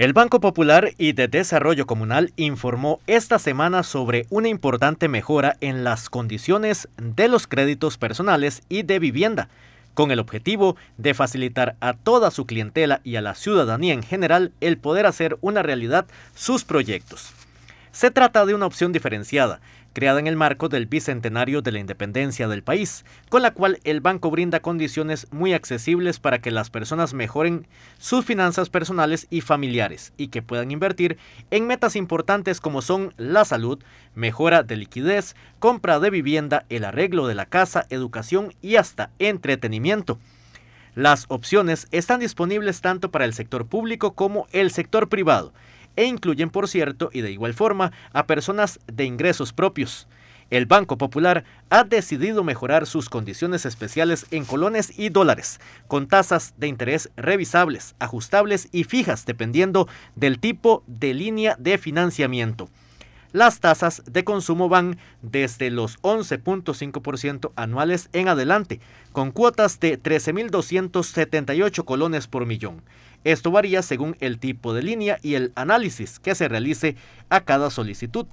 El Banco Popular y de Desarrollo Comunal informó esta semana sobre una importante mejora en las condiciones de los créditos personales y de vivienda, con el objetivo de facilitar a toda su clientela y a la ciudadanía en general el poder hacer una realidad sus proyectos. Se trata de una opción diferenciada, creada en el marco del bicentenario de la independencia del país, con la cual el banco brinda condiciones muy accesibles para que las personas mejoren sus finanzas personales y familiares y que puedan invertir en metas importantes como son la salud, mejora de liquidez, compra de vivienda, el arreglo de la casa, educación y hasta entretenimiento. Las opciones están disponibles tanto para el sector público como el sector privado e incluyen, por cierto, y de igual forma, a personas de ingresos propios. El Banco Popular ha decidido mejorar sus condiciones especiales en colones y dólares, con tasas de interés revisables, ajustables y fijas dependiendo del tipo de línea de financiamiento. Las tasas de consumo van desde los 11.5% anuales en adelante, con cuotas de 13.278 colones por millón. Esto varía según el tipo de línea y el análisis que se realice a cada solicitud.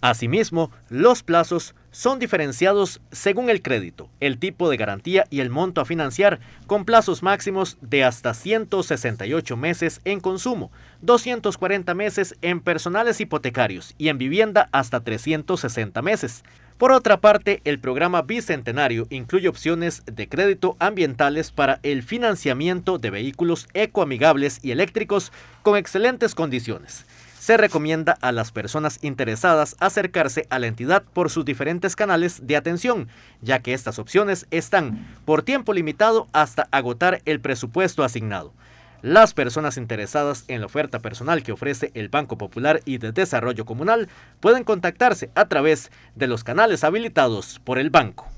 Asimismo, los plazos son diferenciados según el crédito, el tipo de garantía y el monto a financiar, con plazos máximos de hasta 168 meses en consumo, 240 meses en personales hipotecarios y en vivienda hasta 360 meses. Por otra parte, el programa Bicentenario incluye opciones de crédito ambientales para el financiamiento de vehículos ecoamigables y eléctricos con excelentes condiciones se recomienda a las personas interesadas acercarse a la entidad por sus diferentes canales de atención, ya que estas opciones están por tiempo limitado hasta agotar el presupuesto asignado. Las personas interesadas en la oferta personal que ofrece el Banco Popular y de Desarrollo Comunal pueden contactarse a través de los canales habilitados por el banco.